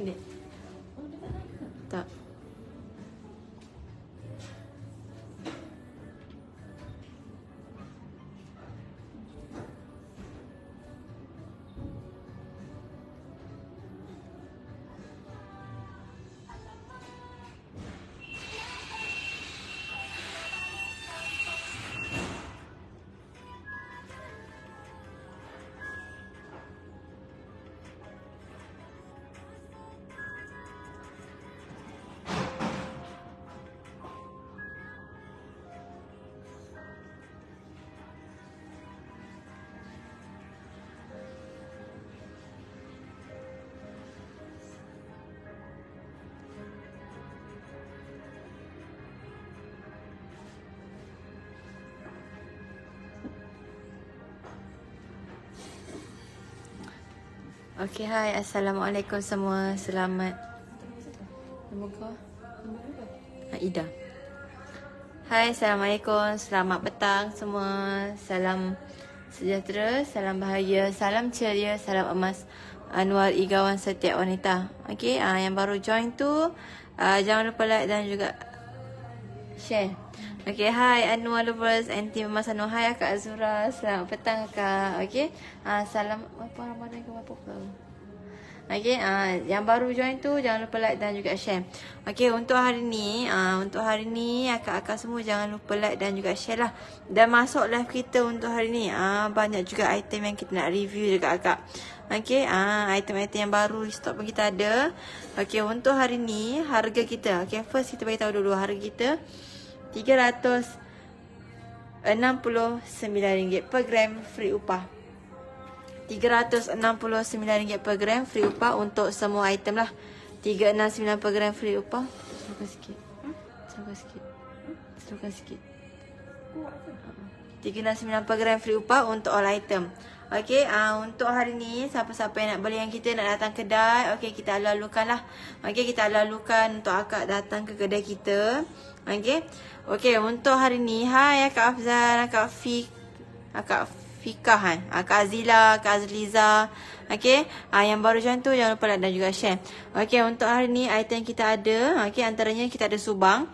んで Okay, hi, Assalamualaikum semua. Selamat. Nama kau? Nama kau? Ida. Hai, Assalamualaikum. Selamat petang semua. Salam sejahtera, salam bahagia, salam ceria, salam emas. Anwar Igawan Setiap Wanita. Okay, uh, ah, yang baru join tu, uh, jangan lupa like dan juga share. Okay, hi Anu lovers, and Team Mas Anu. Hi Kak Azura. Selamat petang Kak. Okay. Uh, salam. Apa ramai ke apa ke? Okay, uh, yang baru join tu jangan lupa like dan juga share. Okay, untuk hari ni, uh, untuk hari ni akak-akak semua jangan lupa like dan juga share lah. Dan masuk live kita untuk hari ni, uh, banyak juga item yang kita nak review juga akak. Okay, uh, item-item yang baru stok pun kita ada. Okay, untuk hari ni harga kita, okay first kita tahu dulu harga kita. RM369 per gram free upah. RM369 per gram free upah untuk semua item lah. RM369 per gram free upah. Serukan sikit. Hmm? Serukan sikit. Hmm? Serukan sikit. RM369 per gram free upah untuk all item. Okay, uh, untuk hari ni siapa-siapa yang nak beli yang kita nak datang kedai, okay kita lalukan lah. Okay kita lalukan untuk akak datang ke kedai kita. Okay, okay untuk hari ni, hai Kak Afzan, Kak Fik, ah, Kak Fika kan. Ah, Kak Azila, Kak Azliza. okay, Ah yang baru join tu jangan lupa like dan juga share. Okay untuk hari ni item kita ada, okay antaranya kita ada subang.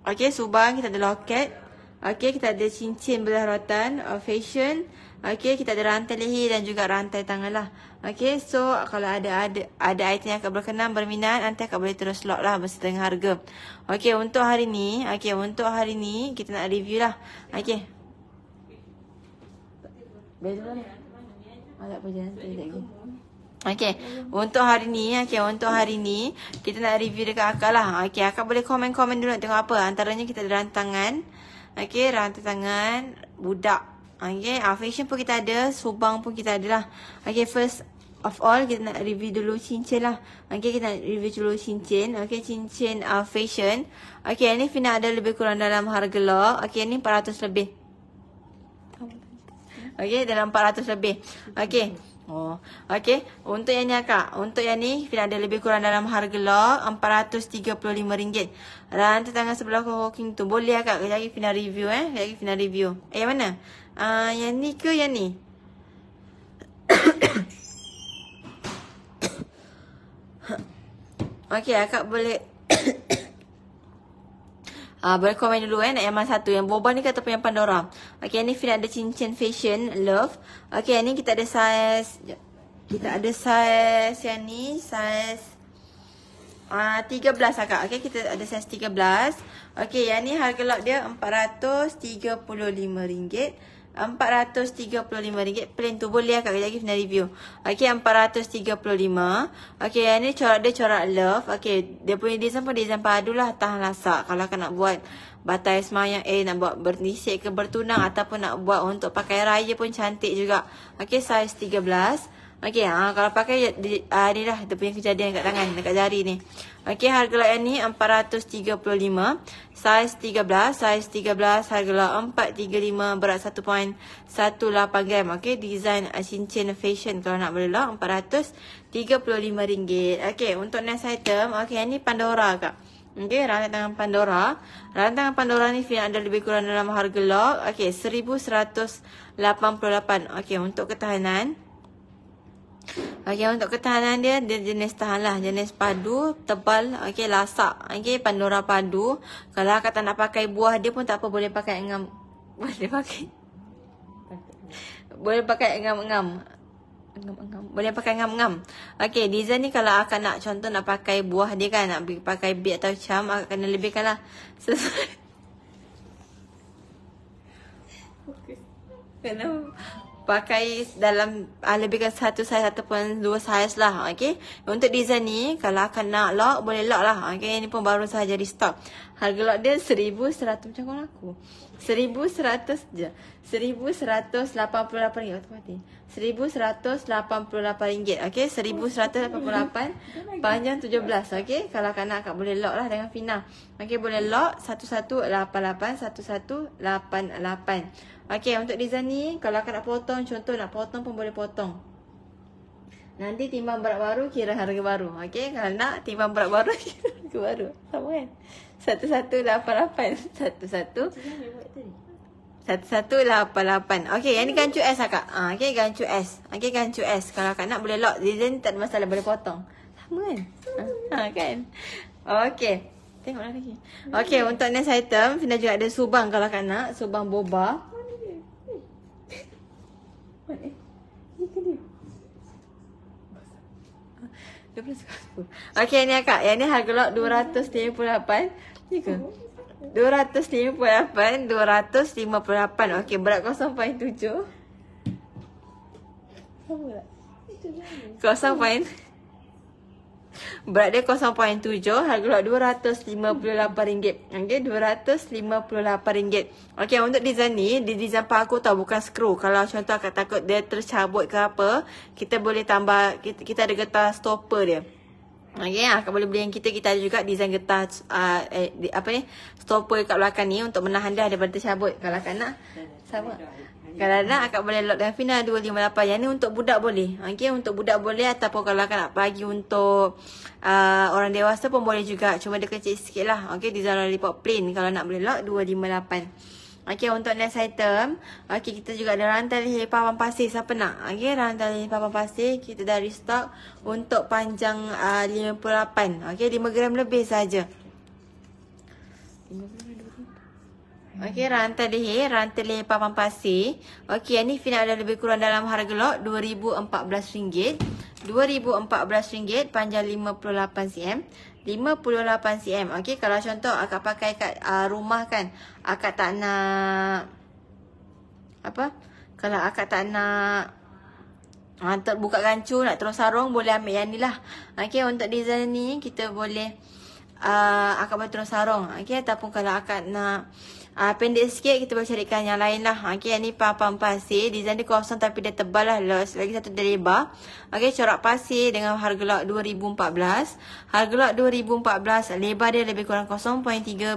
okay subang kita ada loket. okay kita ada cincin belah rotan, uh, fashion. fashion. Okey, kita ada rantai leher dan juga rantai tangan lah. Okey, so kalau ada ada ada item yang akan berkenan, berminat, nanti akan boleh terus lock lah bersama harga. Okey, untuk hari ni, okey, untuk hari ni kita nak review lah. Okey. Bezul ni. Okay, untuk hari ni, okay, untuk hari ni, kita nak review dekat Akak lah. Okay, Akak boleh komen-komen dulu tengok apa. Antaranya kita ada rantai tangan. Okay, rantai tangan budak Okay, fashion pun kita ada. Subang pun kita ada lah. Okay, first of all, kita nak review dulu cincin lah. Okay, kita nak review dulu cincin. Okay, cincin uh, fashion. Okay, yang ni Fina ada lebih kurang dalam harga lah. Okay, yang ni 400 lebih. Okay, dalam 400 lebih. Okay. Oh, okey. Untuk yang ni akak, untuk yang ni Fina ada lebih kurang dalam harga lah RM435. Dan tetangga sebelah kau walking tu boleh akak kejap lagi Fina review eh. Kejap lagi Fina review. Eh, yang mana? Ah, uh, yang ni ke yang ni? okey, akak boleh Uh, boleh komen dulu eh nak yang mana satu. Yang boba ni ke ataupun yang Pandora. Okay ni Fina ada cincin fashion love. Okay ni kita ada saiz. Kita ada saiz yang ni. Saiz. Ah, tiga belas, akak. Okay kita ada saiz belas. Okay yang ni harga lock dia empat ratus tiga puluh lima ringgit. RM435 Plan tu boleh lah Kak Kejap Gif nak review Okay RM435 Okay yang ni corak dia corak love Okay dia punya design pun design padu lah Tahan lasak kalau kan nak buat Batai semayang eh nak buat bernisik ke bertunang Ataupun nak buat untuk pakai raya pun cantik juga Okay size 13 Okey, ha, kalau pakai di, uh, ni lah dia punya kejadian dekat tangan, dekat jari ni. Okey, harga lah yang ni 435, saiz 13, saiz 13, harga lah 435, berat 1.18 gram. Okey, design cincin ah, fashion kalau nak boleh lah, RM435. Okey, untuk next item, okey, yang ni Pandora kak. Okey, tangan Pandora. rantai tangan Pandora ni fee ada lebih kurang dalam harga lock. Okey, 1188. Okey, untuk ketahanan. Okey untuk ketahanan dia dia jenis tahan lah jenis padu tebal okey lasak okey pandora padu kalau kata nak pakai buah dia pun tak apa boleh pakai ngam boleh pakai boleh pakai ngam-ngam engam ngam boleh pakai ngam-ngam okay design ni kalau akan nak contoh nak pakai buah dia kan nak pakai bit atau cam akan lebihkanlah sesuai okey kena pakai dalam uh, lebih satu saiz ataupun dua saiz lah. Okay. Untuk design ni, kalau akan nak lock, boleh lock lah. Okay. Ini pun baru sahaja di stock. Harga lock dia seribu seratus macam kawan aku. Seribu seratus je. seribu seratus lapan puluh lapan ringgit. Seribu seratus lapan puluh lapan ringgit. okay? Seribu seratus lapan puluh lapan, panjang tujuh belas, okay? kalau kanak-kanak boleh lock lah dengan Fina. okay? boleh lock satu satu satu satu lapan lapan, lapan lapan, okay? untuk design ni kalau nak potong contoh nak potong pun boleh potong. Nanti timbang berat baru kira harga baru. okay? kalau nak timbang berat baru kira harga baru. Sama kan? Satu satu lapan lapan Satu satu Satu satu lapan lapan Okay yang ni gancu S akak ha, ah, Okay gancu S Okay gancu S Kalau akak nak boleh lock Zizan tak ada masalah boleh potong Sama kan ha, kan Okay tengok lah lagi Okay untuk next item Fina juga ada subang kalau akak nak Subang boba Okay ni akak Yang ni harga lot RM238 ke? 258 258 Okey berat 0.7 Sama tak? 0.7 Berat dia 0.7 Harga RM258 okay, RM258 okay untuk design ni Di design part aku tau bukan screw Kalau contoh akak takut dia tercabut ke apa Kita boleh tambah Kita, kita ada getah stopper dia Okay, ah, ya, ya. akan boleh beli yang kita kita ada juga desain getah uh, eh, di, apa ni stopper kat belakang ni untuk menahan dah daripada tercabut kalau nak sama kalau nak akak boleh lock Delfina 258 yang ni untuk budak boleh Okay, untuk budak boleh ataupun kalau kena bagi untuk uh, orang dewasa pun boleh juga cuma dia kecil lah. Okay, desain lollipop plain kalau nak boleh lock 258 Okey untuk next item. Okey kita juga ada rantai lihir papan pasir. Siapa nak? Okey rantai lihir papan pasir. Kita dah restock untuk panjang ah, uh, 58. Okey 5 gram lebih saja. Okey rantai lihir. Rantai lihir papan pasir. Okey yang ni final ada lebih kurang dalam harga lot RM2,014. RM2,014 panjang 58 cm. 58 cm. Okey, kalau contoh akak pakai kat uh, rumah kan, akak tak nak apa? Kalau akak tak nak Untuk ah, buka gancu nak terus sarung boleh ambil yang ni lah. Okey untuk design ni kita boleh uh, akak boleh terus sarung. Okey ataupun kalau akak nak uh, pendek sikit kita boleh carikan yang lain lah. Ah, okay, yang ni papan pasir. Design dia kosong tapi dia tebal lah. Lose. Lagi satu dia lebar. Okay, corak pasir dengan harga lot 2014. Harga lot 2014, lebar dia lebih kurang 0.3,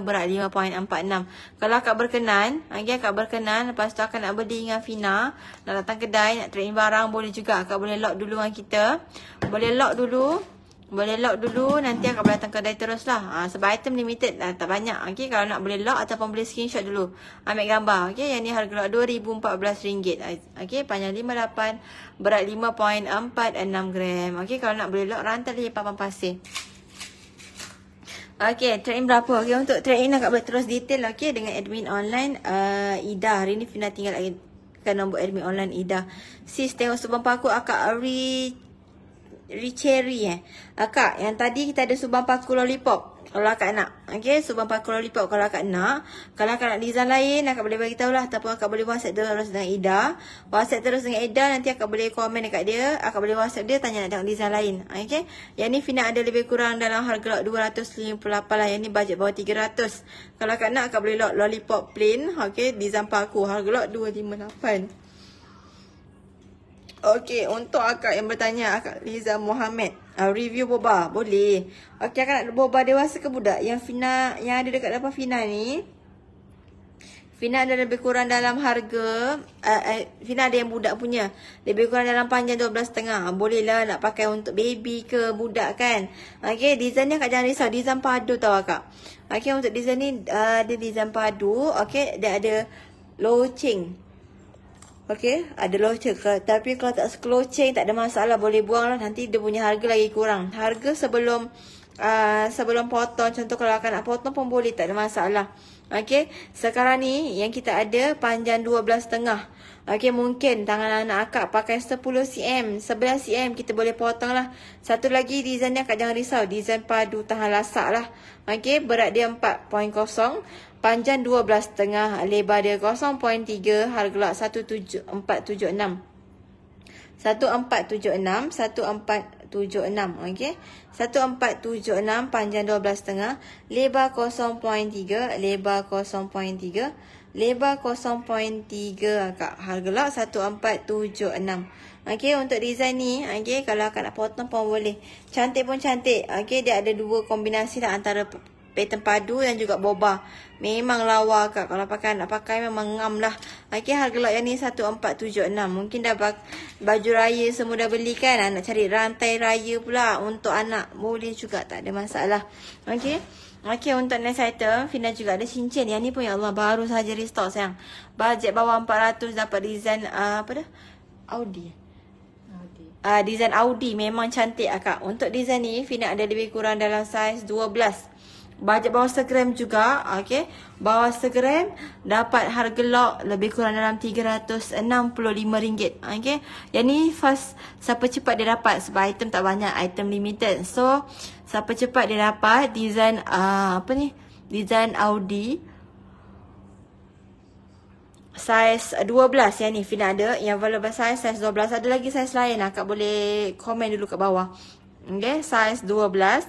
berat 5.46. Kalau akak berkenan, okay, akak berkenan. Lepas tu akak nak beli dengan Fina. Nak datang kedai, nak trade barang boleh juga. Akak boleh lock dulu dengan kita. Boleh lock dulu. Boleh lock dulu Nanti akan datang kedai terus lah ha, Sebab item limited lah Tak banyak Okay kalau nak boleh lock Ataupun boleh screenshot dulu Ambil gambar Okay yang ni harga lock RM2014 Okay panjang 58 Berat 5.46 gram Okay kalau nak boleh lock Rantai lagi papan pasir Okay, train berapa? Okay, untuk train nak boleh terus detail okay, dengan admin online uh, Ida. Hari ni Fina tinggal lagi kan nombor admin online Ida. Sis tengok sebab aku akak reach Richery eh. Akak, yang tadi kita ada subang paku lollipop. Kalau akak nak. Okay, subang paku lollipop kalau akak nak. Kalau akak nak design lain, akak boleh beritahu lah. Ataupun akak boleh whatsapp terus dengan Ida. Whatsapp terus dengan Ida, nanti akak boleh komen dekat dia. Akak boleh whatsapp dia, tanya nak tengok design lain. Okay. Yang ni Fina ada lebih kurang dalam harga lot RM258 lah. Yang ni bajet bawah RM300. Kalau akak nak, akak boleh lot lollipop plain. Okay, design paku. Harga lot RM258. Okey, untuk akak yang bertanya akak Liza Muhammad, uh, ah, review boba boleh. Okey, akak nak boba dewasa ke budak? Yang Fina yang ada dekat depan Fina ni. Fina ada lebih kurang dalam harga uh, uh, Fina ada yang budak punya Lebih kurang dalam panjang 12 setengah Boleh lah nak pakai untuk baby ke budak kan Okay design ni akak jangan risau Design padu tau akak Okay untuk design ni uh, ah, ada design padu Okay dia ada loceng Okey, ada loceng ke? Tapi kalau tak sekeloceng tak ada masalah boleh buang lah. Nanti dia punya harga lagi kurang. Harga sebelum uh, sebelum potong. Contoh kalau akan nak potong pun boleh tak ada masalah. Okey, sekarang ni yang kita ada panjang 12 setengah. Okey mungkin tangan anak akak pakai 10 cm, 11 cm kita boleh potong lah. Satu lagi design ni akak jangan risau. Design padu tahan lasak lah. Okey berat dia 4.0 Panjang dua belas setengah, lebar dia tiga harga satu satu empat empat tujuh tujuh enam enam lot 1476. 1476, 1476, okey. enam panjang dua belas setengah, lebar kosong tiga lebar kosong tiga lebar 0.3 akak. Harga lah 1476. Okey untuk design ni, okey kalau akak nak potong pun boleh. Cantik pun cantik. Okey dia ada dua kombinasi lah antara pattern padu dan juga boba. Memang lawa akak kalau pakai nak pakai memang ngam lah. Okey harga lah yang ni 1476. Mungkin dah baju raya semua dah beli kan. Nak cari rantai raya pula untuk anak. Boleh juga tak ada masalah. Okey. Okey, untuk next item, Fina juga ada cincin. Yang ni pun ya Allah, baru saja restore sayang. Bajet bawah 400 dapat design uh, apa dah? Audi. Audi. Uh, design Audi memang cantik akak. Ah, untuk design ni, Fina ada lebih kurang dalam saiz 12. Bajet bawah Instagram juga, okay? Bawah Instagram dapat harga lock lebih kurang dalam RM365, okay? Yang ni first siapa cepat dia dapat sebab item tak banyak, item limited. So, siapa cepat dia dapat design uh, apa ni? Design Audi Size 12 yang ni Fina ada Yang available size Size 12 Ada lagi size lain lah Kak boleh komen dulu kat bawah Okay Size 12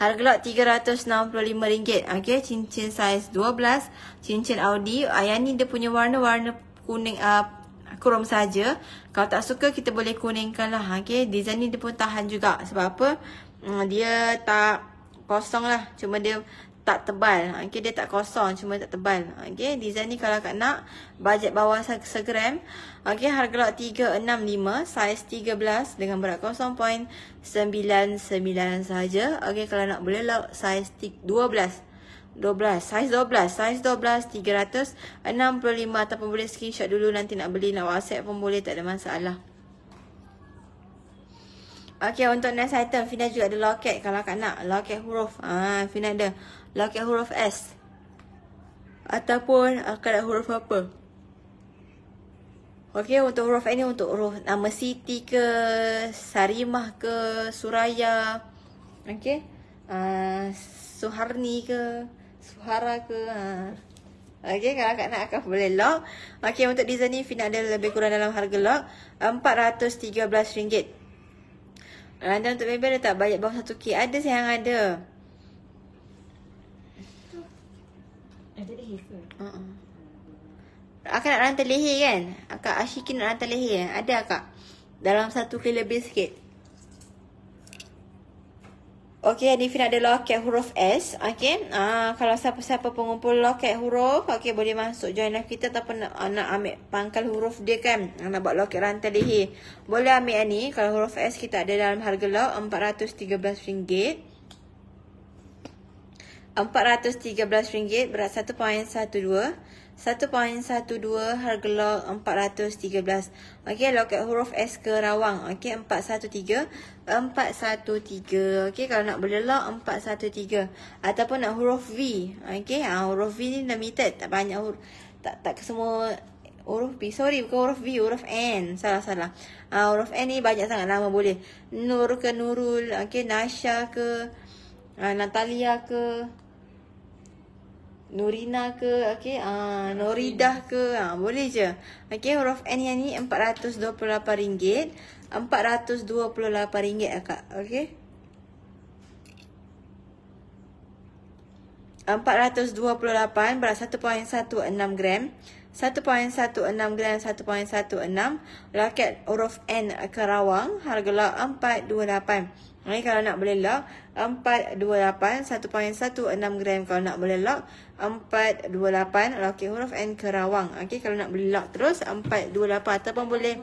Harga lot RM365. Okay, cincin saiz 12. Cincin Audi. Ayah ni dia punya warna-warna kuning uh, ah, krom saja. Kalau tak suka, kita boleh kuningkan lah. Okay, design ni dia pun tahan juga. Sebab apa? Uh, dia tak kosong lah. Cuma dia tak tebal. Ha, okay, dia tak kosong cuma tak tebal. Ha, okay, design ni kalau kak nak, bajet bawah segram. Okay, harga lot 365, size 13 dengan berat 0.99 saja, Okay, kalau nak boleh lot size 12. 12, size 12, size 12, 365 ataupun boleh screenshot dulu nanti nak beli, nak whatsapp pun boleh, tak ada masalah. Okey, untuk next item, Fina juga ada loket kalau kak nak. Loket huruf. Ah, Fina ada loket huruf S. Ataupun eh, akan ada huruf apa. Okey, untuk huruf ini untuk huruf nama Siti ke, Sarimah ke, Suraya. Okey. Ah, Suharni ke, Suhara ke. Ah. Okey, kalau kak nak akan boleh lock. Okey, untuk design ni Fina ada lebih kurang dalam harga lock. RM413. Rendang untuk baby ada tak? Banyak bawah satu kek. Ada sayang ada. Eh, ada leher ke? Uh -uh. Akak nak rantai leher kan? Akak Ashikin nak rantai leher. Ada akak? Dalam satu kek lebih sikit. Okey, Adifi ada loket huruf S. Okey, uh, kalau siapa-siapa pengumpul loket huruf, okey boleh masuk join live kita ataupun nak, uh, nak ambil pangkal huruf dia kan. Ah, nak buat loket rantai leher. Boleh ambil ni. Kalau huruf S kita ada dalam harga lot RM413. RM413 berat 1.12. 1.12 harga log 413. Okey, loket huruf S ke rawang. Okey, 413. 413. Okey, kalau nak boleh log 413. Ataupun nak huruf V. Okey, ha, huruf V ni limited. Tak banyak huruf. Tak, tak semua huruf B. Sorry, bukan huruf V, huruf N. Salah-salah. Ha, huruf N ni banyak sangat nama boleh. Nur ke Nurul. Okey, Nasha ke. Ha, Natalia ke. Nurina ke okey ah uh, Noridah ke ah uh, boleh je. Okey huruf N yang ni RM428. RM428 akak. Okey. RM428 berat 1.16 gram. 1.16 gram 1.16 raket huruf N Kerawang harga RM428. Okay, kalau nak boleh lock 428 1.16 gram kalau nak boleh lock 428 kalau okay, huruf N kerawang okay kalau nak boleh lock terus 428 ataupun boleh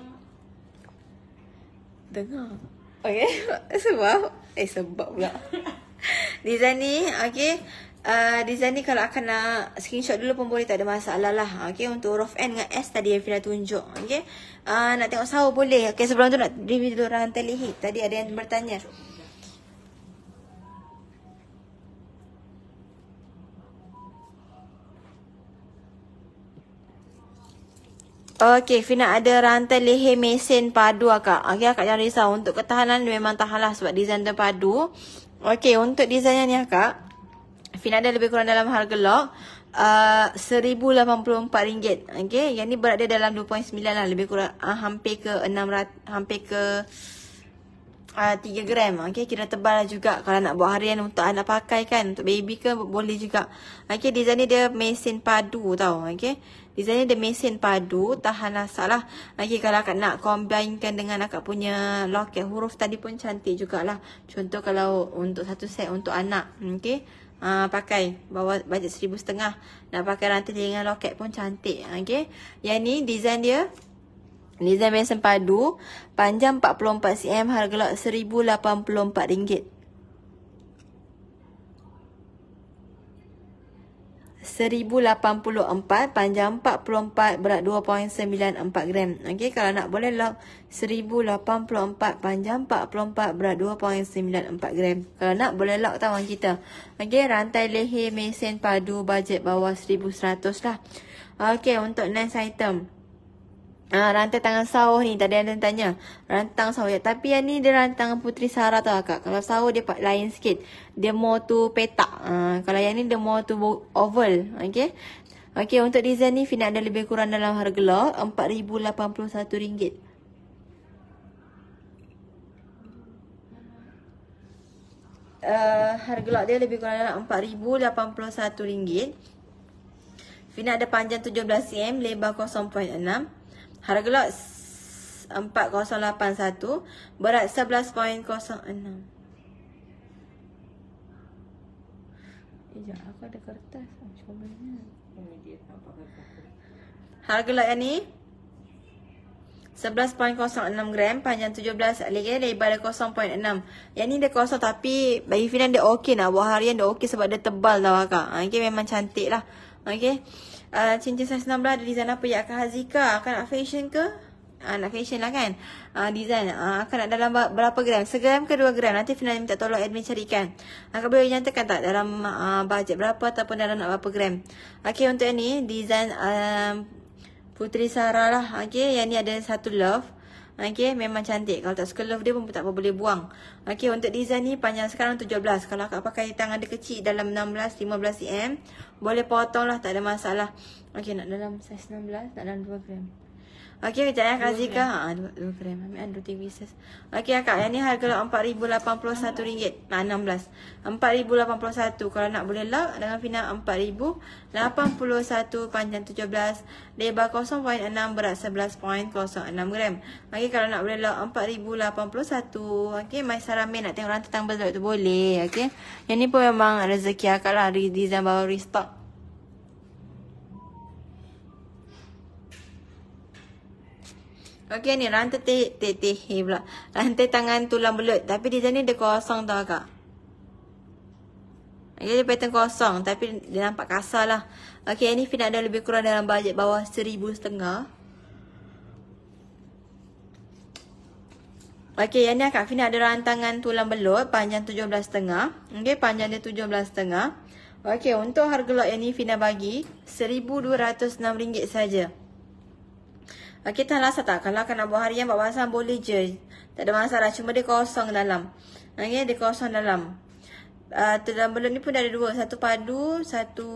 dengar okay sebab eh sebab pula design ni okay Uh, di sini kalau akan nak screenshot dulu pun boleh tak ada masalah lah. Okay, untuk huruf N dengan S tadi yang Fina tunjuk. Okay, uh, nak tengok sawah boleh. Okay, sebelum tu nak review dulu orang telehit. Tadi ada yang bertanya. Okey, Fina ada rantai leher mesin padu akak. Okey, akak jangan risau. Untuk ketahanan dia memang tahanlah sebab desain dia padu. Okey, untuk desainnya ni akak. Fina ada lebih kurang dalam harga lock. RM1,084. Uh, Okey, yang ni berada dalam 2.9 lah. Lebih kurang uh, hampir ke 600, hampir ke uh, ah, 3 gram. Okey, kira tebal lah juga kalau nak buat harian untuk anak pakai kan. Untuk baby ke boleh juga. Okey, desain ni dia mesin padu tau. Okey. Design dia mesin padu Tahan asap lah okay, Kalau akak nak combinekan dengan akak punya loket Huruf tadi pun cantik jugalah Contoh kalau untuk satu set untuk anak Okay Uh, ha, pakai bawa bajet seribu setengah Nak pakai rantai dengan loket pun cantik Okay Yang ni design dia Design mesin padu Panjang 44cm Harga seribu lapan puluh empat ringgit. 1084 panjang 44 berat 2.94 gram. Okey kalau nak boleh log 1084 panjang 44 berat 2.94 gram. Kalau nak boleh log tawang kita. Okey rantai leher mesin padu bajet bawah 1100 lah. Okey untuk next item ha, rantai tangan sahur ni tadi ada yang tanya. Rantang sahur ya. Tapi yang ni dia rantang Putri Sarah tau akak. Kalau sahur dia part lain sikit. Dia more tu petak. Ha, kalau yang ni dia more tu oval. Okay. Okay untuk design ni Fina ada lebih kurang dalam harga lah. RM4,081. Uh, harga lock dia lebih kurang dalam RM4,081 Fina ada panjang 17cm Lebar 0.6 Harga lot 4081 Berat 11.06 Eh aku ada kertas ah, Macam mana Harga lot yang ni 11.06 gram panjang 17 lagi lebar dia 0.6. Yang ni dia kosong tapi bagi Finan dia okey lah. Buah harian dia okey sebab dia tebal tau akak. Ah, okay memang cantik lah. Okay uh, cincin size 16 ada design apa ya? Akan Hazika, akan nak fashion ke? Ah uh, nak fashion lah kan. uh, design ah uh, akan nak dalam berapa gram? 1 ke dua gram? Nanti final minta tolong admin carikan. Ah, kau boleh nyatakan tak dalam uh, bajet berapa ataupun dalam nak berapa gram. Okay untuk yang ni design um, Putri Sarah lah. Okay, yang ni ada satu love. Okay, memang cantik. Kalau tak suka love dia pun tak apa boleh buang. Okay, untuk design ni panjang sekarang 17. Kalau akak pakai tangan dia kecil dalam 16-15 cm, boleh potong lah. Tak ada masalah. Okay nak dalam size 16, nak dalam 2 gram. Okey, macam ya, eh, Kak Zika. Ha, dua, dua frame. Ambil dua TV ses. Okey, ah, Kak. Yang ni harga lah RM4,081. RM16. RM4,081. Kalau nak boleh lock dengan final RM4,081 panjang 17. Lebar 0.6 berat 11.06 gram. Okey, kalau nak boleh lock RM4,081. Okey, my saramin nak tengok orang tentang berzak tu boleh. Okey. Yang ni pun memang rezeki Kak lah. Redesign baru restock. Okey ni rantai te te te he pula. Rantai tangan tulang belut tapi di sini dia kosong tau kak. Okey dia pattern kosong tapi dia nampak kasar lah. Okey ini Fina ada lebih kurang dalam bajet bawah seribu setengah. Okey yang ni lah, kak Fina ada rantangan tulang belut panjang tujuh belas setengah. Okey panjang dia tujuh belas setengah. Okey untuk harga lot yang ni Fina bagi seribu dua ratus enam ringgit saja. Okey, Tuan tak? Kalau akan nak buat harian, buat bahasan boleh je. Tak ada masalah. Cuma dia kosong dalam. Okey, dia kosong dalam. Uh, dalam belum ni pun ada dua. Satu padu, satu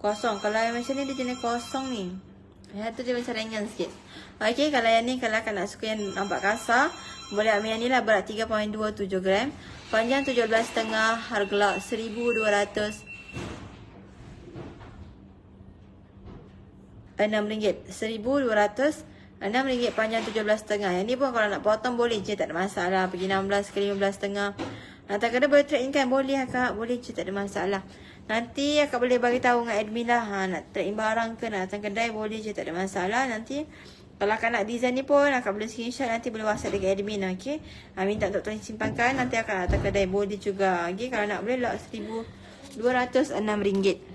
kosong. Kalau yang macam ni, dia jenis kosong ni. Ya, tu dia macam ringan sikit. Okay, kalau yang ni, kalau akan nak suka yang nampak kasar, boleh ambil yang ni lah. Berat 3.27 gram. Panjang 17.5, harga lot 1,200 gram. RM6. RM1,200. RM6 panjang 17,5. Yang ni pun kalau nak potong boleh je. Tak ada masalah. Pergi 16 ke 15,5. Nanti kena boleh trade in kan? Boleh akak. Boleh je. Tak ada masalah. Nanti akak boleh bagi tahu dengan admin lah. Ha, nak trade in barang ke. Nak datang kedai boleh je. Tak ada masalah. Nanti kalau akak nak design ni pun akak boleh screenshot nanti boleh whatsapp dekat admin ok? ha, minta untuk tuan simpankan nanti akak datang kedai boleh juga okay? kalau nak boleh lock RM1,206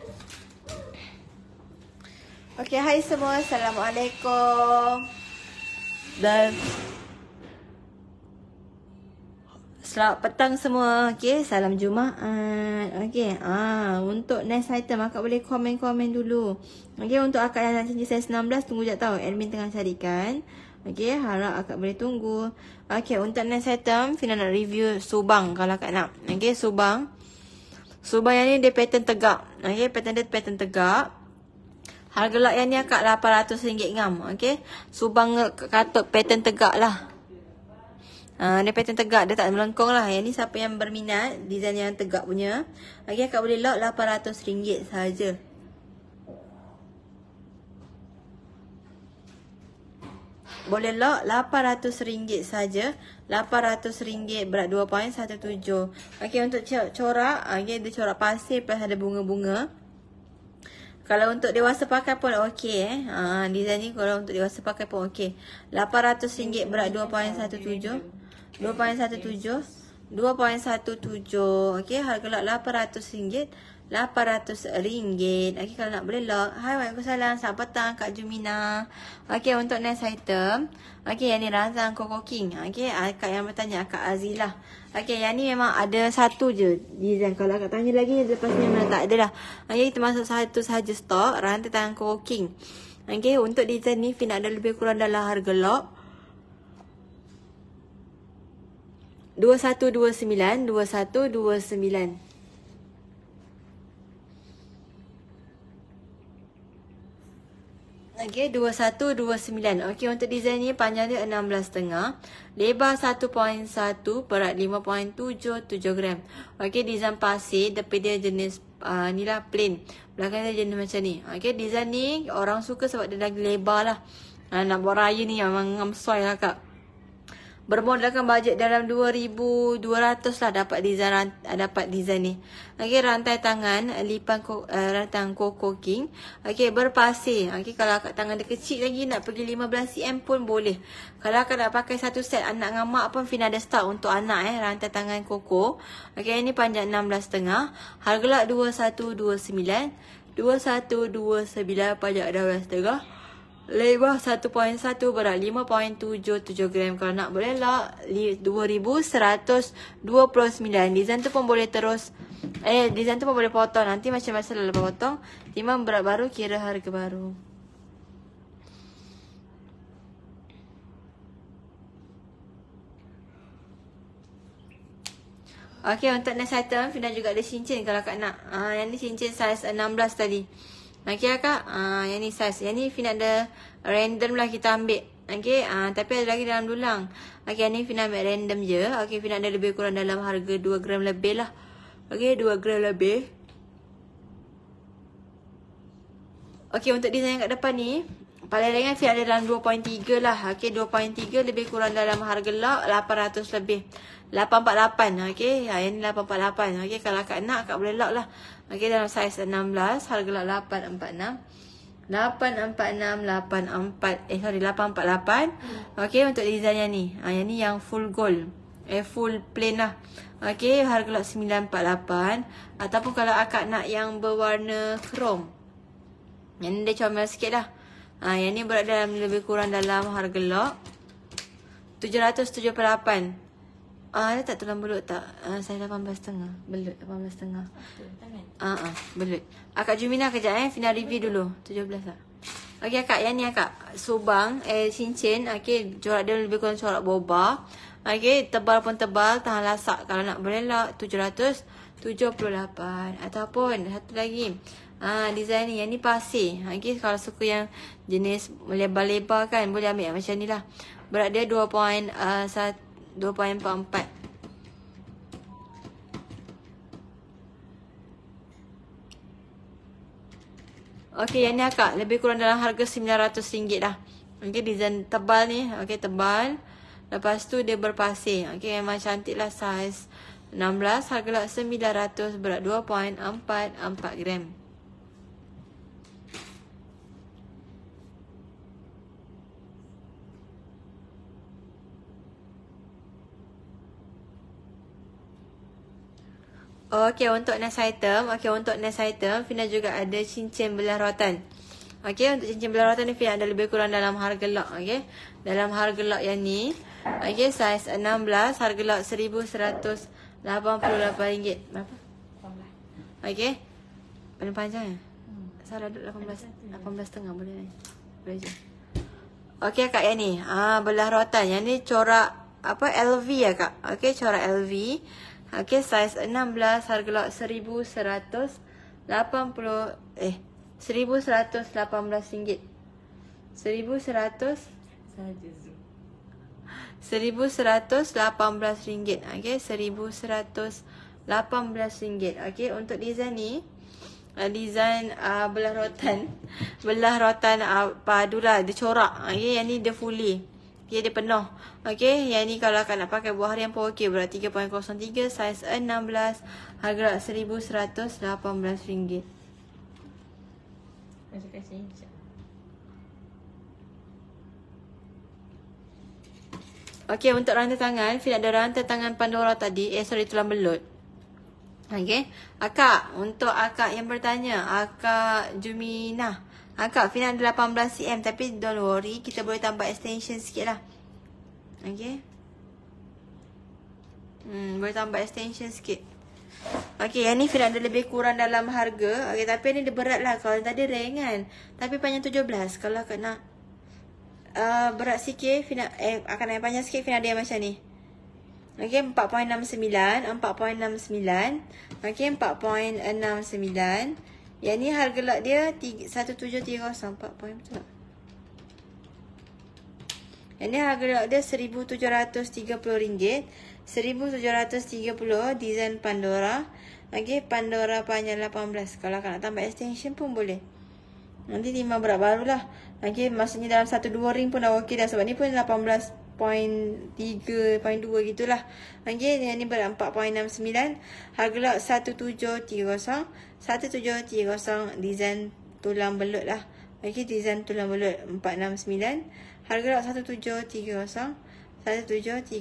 Okey, hai semua. Assalamualaikum. Dan Selamat petang semua. Okey, salam Jumaat. Okey, ah untuk next item akak boleh komen-komen dulu. Okey, untuk akak yang nanti change size 16 tunggu jap tau. Admin tengah carikan. Okey, harap akak boleh tunggu. Okey, untuk next item, Fina nak review subang kalau akak nak. Okey, subang. Subang yang ni dia pattern tegak. Okey, pattern dia pattern tegak. Harga lot yang ni akak RM800 ngam. okay? Subang katuk pattern tegak lah. Uh, dia pattern tegak. Dia tak melengkung lah. Yang ni siapa yang berminat. Design yang tegak punya. Okey akak boleh lot RM800 sahaja. Boleh lock RM800 saja. RM800 berat 2.17. Okey untuk corak. Okey dia corak pasir plus ada bunga-bunga. Kalau untuk dewasa pakai pun okey eh. Ha, design ni kalau untuk dewasa pakai pun okey. RM800 berat 2.17. 2.17. 2.17 Okay harga lah RM800 RM800. Okey, kalau nak boleh log. Hai, Waalaikumsalam. Selamat petang, Kak Jumina. Okey, untuk next item. Okey, yang ni Razan Coco King. Okey, ah, Kak yang bertanya, Kak Azilah. Okey, yang ni memang ada satu je. Dizan, kalau Kak tanya lagi, lepas ni memang tak ada lah. Okey, ah, termasuk satu sahaja stok, rantai tangan Coco King. Okey, untuk design ni, fina ada lebih kurang dalam harga log. 2129 2129 okay, 2129. Okey, untuk design ni panjang dia 16.5, lebar 1.1, berat 5.77 gram. Okey, desain pasir, depan dia jenis uh, ni lah plain. Belakang dia jenis macam ni. Okey, desain ni orang suka sebab dia lagi lebar lah. Uh, nak buat raya ni memang ngam soy lah kak bermodalkan bajet dalam 2200 lah dapat design rant, dapat design ni. Okey rantai tangan eh, lipan uh, rantang koko King. Okey berpasir. Okey kalau kat tangan dia kecil lagi nak pergi 15 cm pun boleh. Kalau kau nak pakai satu set anak dengan mak pun Fina ada stock untuk anak eh rantai tangan koko. Okey ini panjang 16.5. Harga lah 2129. 2129 panjang 16.5. Lebah 1.1 berat 5.77 gram. Kalau nak boleh lah 2129. Design tu pun boleh terus. Eh, design tu pun boleh potong. Nanti macam masa lebah potong. Timang berat baru, kira harga baru. Okay, untuk next item. Fina juga ada cincin kalau kak nak. Uh, yang ni cincin saiz 16 tadi. Okey akak, uh, ah, yang ni size. Yang ni Fina ada random lah kita ambil. okay, uh, ah, tapi ada lagi dalam dulang. okay yang ni Fina ambil random je. okay Fina ada lebih kurang dalam harga 2 gram lebih lah. okay 2 gram lebih. okay untuk design yang kat depan ni. Paling ringan Fina ada dalam 2.3 lah. Okey, 2.3 lebih kurang dalam harga lock 800 lebih. 848, okey. Ha, yang ni 848. Okey, kalau akak nak, akak boleh lock lah. Okey dalam saiz 16 harga lah 846. 846 84 eh sorry 848. Hmm. Okey untuk design yang ni. Ha, yang ni yang full gold. Eh full plain lah. Okey harga lah 948 ataupun kalau akak nak yang berwarna chrome. Yang ni dia comel sikit lah. Ha, yang ni berada dalam lebih kurang dalam harga lock. 778. Ah, ada tak tulang belut tak? Uh, saya 18 tengah. Belut 18 tengah. Ah, uh, ah, uh, belut. Akak ah, Jumina kejap eh, final review dulu. tujuh belas ah. Okey akak, yang ni akak. Lah, Subang eh cincin. Okey, corak dia lebih kurang corak boba. Okey, tebal pun tebal, tahan lasak kalau nak tujuh tujuh ratus berelak 778 ataupun satu lagi. Ah, design ni yang ni pasir. Okey, kalau suku yang jenis melebar-lebar kan, boleh ambil macam ni lah. Berat dia dua 2.1 ah, satu 2.44 Okey, yang ni akak lebih kurang dalam harga RM900 lah. Okey, design tebal ni. Okey, tebal. Lepas tu dia berpasir. Okey, memang lah size 16 harga lah 900 berat 2.44 gram. Okey, untuk next item. Okey, untuk next item. Fina juga ada cincin belah rotan. Okey, untuk cincin belah rotan ni Fina ada lebih kurang dalam harga lock. Okey, dalam harga lock yang ni. Okey, saiz 16. Harga lock RM1,188. Berapa? RM18. Okey. Paling panjang ya? Hmm. Salah duduk 18. 18 18.5 boleh ni. Boleh je. Okey, Kak yang ni. Ah, belah rotan. Yang ni corak apa LV ya, Kak? Okey, corak LV. Okey, saiz 16 harga lot 1180 eh 1118 ringgit. 1100 saja 1118 ringgit. okay seribu seratus lapan belas ringgit. okay untuk desain ni uh, design uh, belah rotan belah rotan uh, padulah dia corak okay, yang ni dia fully dia ada penuh. Okey, yang ni kalau akan nak pakai buah harian pun okey. Berat 3.03, saiz N16, harga RM1,118. Terima kasih. Okey, untuk rantai tangan, Fi nak ada rantai tangan Pandora tadi. Eh, sorry, telah melut. Okey. Akak, untuk akak yang bertanya, akak Juminah. Ha, kak, Fina ada 18cm. Tapi don't worry. Kita boleh tambah extension sikit lah. Okay. Hmm, boleh tambah extension sikit. Okay, yang ni final ada lebih kurang dalam harga. Okay, tapi ni dia berat lah. Kalau tadi ringan. Tapi panjang 17. Kalau kena nak uh, berat sikit, Fina, eh, akan ada panjang sikit, final ada yang macam ni. Okay, 4.69. 4.69. Okay, 4.69. Yang ni harga lot dia 1730 poin betul tak? Yang ni harga lot dia RM1730 RM1730 Design Pandora Okay Pandora panjang 18 Kalau nak tambah extension pun boleh Nanti 5 berat lah Okay Maksudnya dalam 1-2 ring pun dah okay dah Sebab ni pun 18 18 4.3.2 gitulah. Okey, yang ni berat 4.69. Harga lot 1730. 1730 design tulang belut lah. Okey, design tulang belut 469. Harga lot 1730. 1730.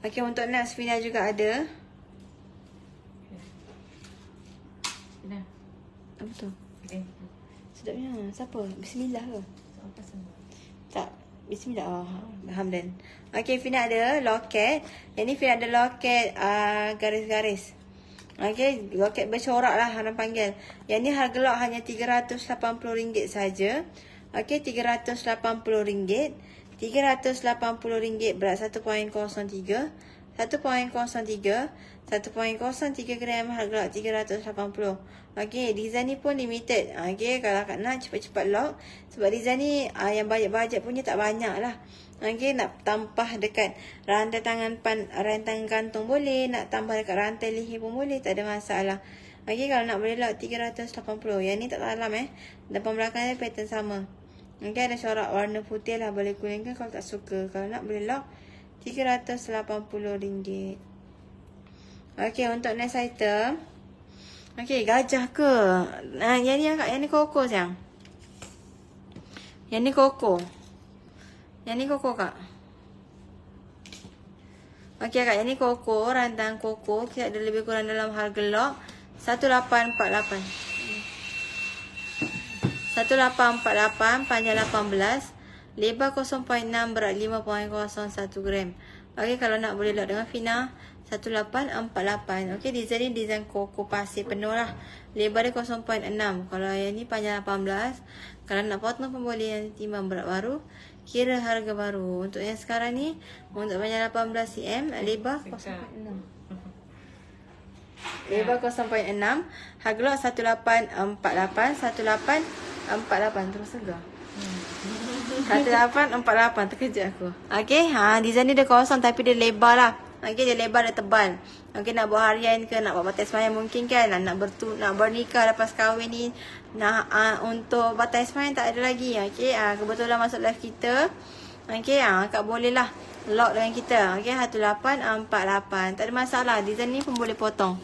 Okey, untuk next final juga ada. Apa tu? Eh. Sedapnya. Siapa? Bismillah ke? Tak. Bismillah. Oh, Alhamdulillah. Okay, Fina ada loket. Yang ni Fina ada loket uh, garis-garis. Okay, loket bercorak lah orang panggil. Yang ni harga lot hanya RM380 saja. Okay, RM380. RM380 berat 1.03. 1.03. 1.03 gram harga lock 380. Okey, design ni pun limited. Ah, Okey, kalau kat nak cepat-cepat lock. Sebab design ni uh, yang banyak bajet punya tak banyak lah. Okey, nak tambah dekat rantai tangan pan, rantai tangan gantung boleh. Nak tambah dekat rantai leher pun boleh. Tak ada masalah. Okey, kalau nak boleh lock 380. Yang ni tak dalam eh. Depan belakang ni pattern sama. Okey, ada corak warna putih lah. Boleh kuning kalau tak suka. Kalau nak boleh lock rm ringgit. Okey, untuk next item. Okey, gajah ke? Nah, yang ni agak, yang ni koko siang. Yang ni koko. Yang ni koko kak. Okey kak, yang ni koko, rantang koko. Kita ada lebih kurang dalam harga lock. 1848. 1848, panjang 18. Lebar 0.6, berat 5.01 gram. Okey, kalau nak boleh lock dengan Fina. 1848 okey design ni design koko pasir penuh lah lebar dia 0.6 kalau yang ni panjang 18 kalau nak potong pun boleh yang timbang berat baru kira harga baru untuk yang sekarang ni untuk panjang 18 cm lebar Sekar. 0.6 ya. Lebar 0.6 Harga lot 1848 1848 Terus segar hmm. 1848 Terkejut aku Okay ha, Design ni dia kosong Tapi dia lebar lah Okey dia lebar dia tebal. Okey nak buat harian ke nak buat batas semayan mungkin kan nak bertu nak bernikah lepas kahwin ni nak uh, untuk batas semayan tak ada lagi. Okey uh, kebetulan masuk live kita. Okey ah uh, kak boleh lah lock dengan kita. Okey 1848. Tak ada masalah. Design ni pun boleh potong.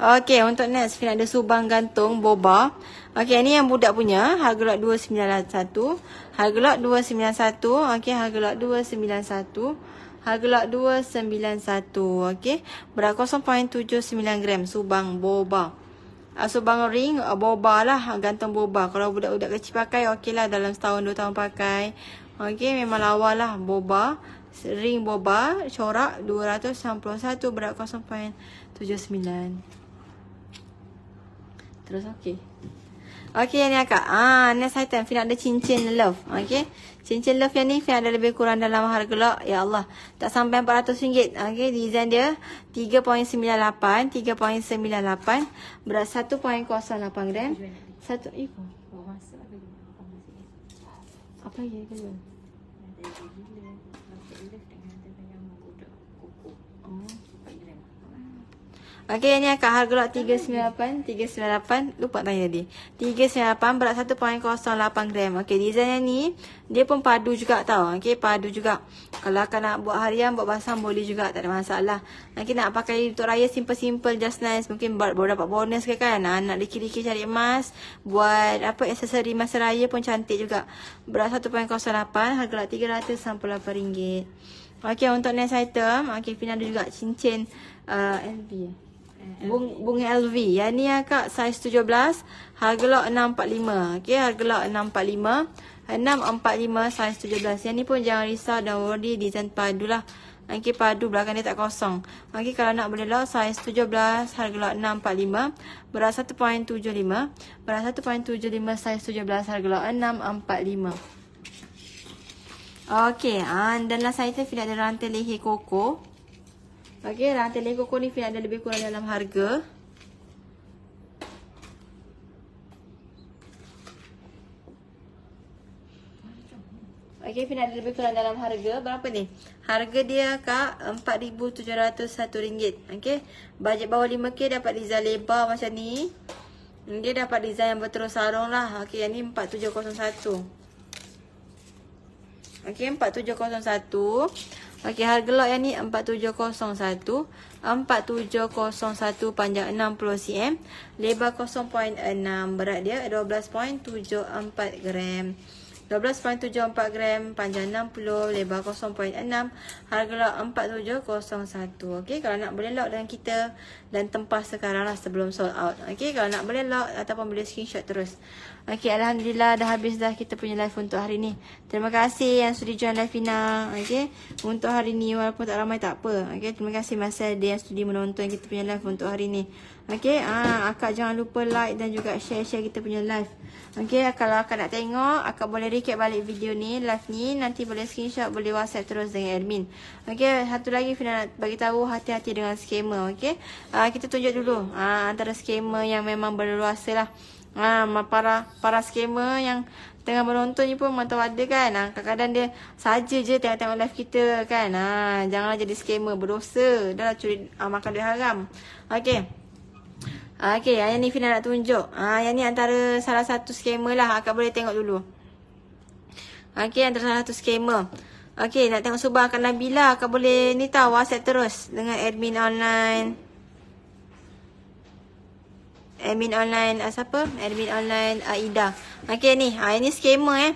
Okey untuk next Fina ada subang gantung boba. Okey ini yang budak punya harga lot 291. Harga lot 291. Okey harga lot 291. Harga lot 291 okey. Berat 0.79 gram subang boba. Ah, subang ring ah, boba lah ah, gantung boba. Kalau budak-budak kecil pakai lah dalam setahun dua tahun pakai. Okey memang lawa lah boba. Ring boba corak 291 berat 0.79. Terus okey. Okey yang ni akak. Ah, next item. Fina ada cincin love. Okey. Cincin love yang ni fee ada lebih kurang dalam harga lock. Ya Allah. Tak sampai RM400. Okay. Design dia 3.98. 3.98. Berat 1.08 gram. 1. Ibu. Eh, apa yang dia kena? Oh. Okey ni akak harga lot 398 398 lupa tanya tadi 398 berat 1.08 gram Okey design yang ni Dia pun padu juga tau Okey padu juga Kalau akak nak buat harian buat basah boleh juga Tak ada masalah Nanti nak pakai untuk raya simple-simple just nice Mungkin buat baru dapat bonus ke kan ha, Nak dikit-dikit cari emas Buat apa aksesori masa raya pun cantik juga Berat 1.08 harga lot 398 ringgit. Okay untuk next item Okay Fina ada juga cincin uh, LV Bung, bunga LV. Yang ni akak saiz 17. Harga lot 645. Okey, harga lot 645. 645 saiz 17. Yang ni pun jangan risau dan wordy di padu lah Okey, padu belakang dia tak kosong. Okey, kalau nak boleh lot saiz 17. Harga lot 645. Berat 1.75. Berat 1.75 saiz 17. Harga lot 645. Okey, ah, dan lah saya tu ada rantai leher koko. Okey, rantai lah, lego konifer ada lebih kurang dalam harga. Okey, Fina ada lebih kurang dalam harga. Berapa ni? Harga dia, Kak, RM4,701. Okey. Bajet bawah 5K dapat design lebar macam ni. Dia dapat design yang berterus sarung lah. Okey, yang ni RM4,701. Okey, RM4,701. Okey, harga lot yang ni 4701. 4701 panjang 60 cm. Lebar 0.6. Berat dia 12.74 gram. 12.74 gram panjang 60 lebar 0.6 harga lot 4701 okey kalau nak boleh lock dengan kita dan tempah sekarang lah sebelum sold out okey kalau nak boleh lock ataupun boleh screenshot terus Okey, Alhamdulillah dah habis dah kita punya live untuk hari ni. Terima kasih yang sudah join live Ina. Okey, untuk hari ni walaupun tak ramai tak apa. Okey, terima kasih masa dia yang sudi menonton kita punya live untuk hari ni. Okey, ah, akak jangan lupa like dan juga share-share kita punya live. Okey, kalau akak nak tengok, akak boleh recap balik video ni, live ni. Nanti boleh screenshot, boleh whatsapp terus dengan admin. Okey, satu lagi Fina nak bagi tahu hati-hati dengan skamer. Okey, ah, kita tunjuk dulu ah, antara skamer yang memang berluasa lah. Ha, para para skamer yang tengah menonton ni pun mantap ada kan. Ha, kadang-kadang dia saja je tengok-tengok live kita kan. Ha, janganlah jadi skamer berdosa. Dah lah curi ha, makan duit haram. Okey. Ha, okey, yang ni Fina nak tunjuk. Ha, yang ni antara salah satu skamer lah. Akak boleh tengok dulu. Okay, antara salah satu skamer. Okay, nak tengok subah akan Nabila. Akak boleh ni tahu WhatsApp terus dengan admin online admin online uh, siapa? Admin online Aida. Ah, uh, Okey ni, ha, ini skema eh.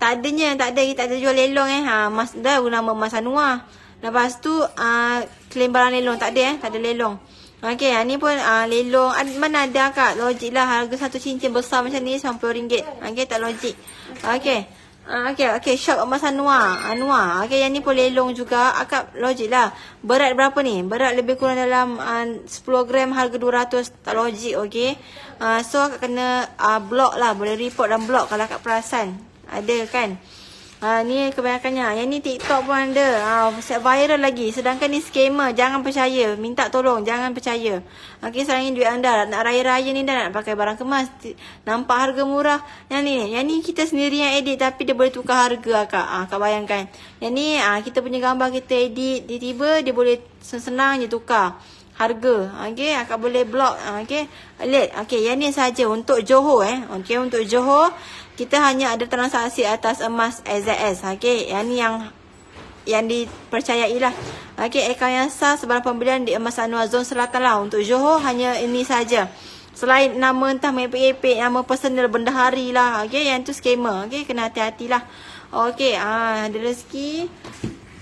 Tak adanya, tak ada kita ada jual lelong eh. Ha mas dah guna nama Mas Anwar. Lepas tu a uh, claim barang lelong tak ada eh, tak ada lelong. Okey, ni pun a uh, lelong. Ad, mana ada kak? Logiklah harga satu cincin besar macam ni RM90. Okey, tak logik. Okey. Okay. Ah, okay, okay. Shock emas Anwar. Anwar. Okay, yang ni pun lelong juga. Akap logik lah. Berat berapa ni? Berat lebih kurang dalam ah, uh, 10 gram harga 200. Tak logik, okay. Uh, ah, so, akak kena uh, block lah. Boleh report dan block kalau akak perasan. Ada kan? Ha, ni kebanyakannya. Yang ni TikTok pun ada. Ha, set viral lagi. Sedangkan ni skamer. Jangan percaya. Minta tolong. Jangan percaya. Okey, sekarang ni duit anda. Nak raya-raya ni dah nak pakai barang kemas. Nampak harga murah. Yang ni. Yang ni kita sendiri yang edit. Tapi dia boleh tukar harga akak. Ha, akak bayangkan. Yang ni ha, kita punya gambar kita edit. Tiba-tiba dia boleh senang je tukar. Harga. Okey. Akak boleh block. Ha, okey. Alert. Okey. Yang ni saja untuk Johor eh. Okey. Untuk Johor kita hanya ada transaksi atas emas EZS, Okey, yang ni yang yang dipercayailah. Okey, akaun yang sah sebarang pembelian di emas Anwar Zon Selatan lah. Untuk Johor hanya ini saja. Selain nama entah MPAP, nama personal hari lah. Okey, yang tu skema. Okey, kena hati-hatilah. Okey, ah, ada rezeki.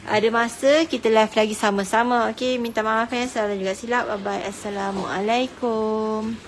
Ada masa kita live lagi sama-sama. Okey, minta maaf ya. Salah juga silap. Bye-bye. Assalamualaikum.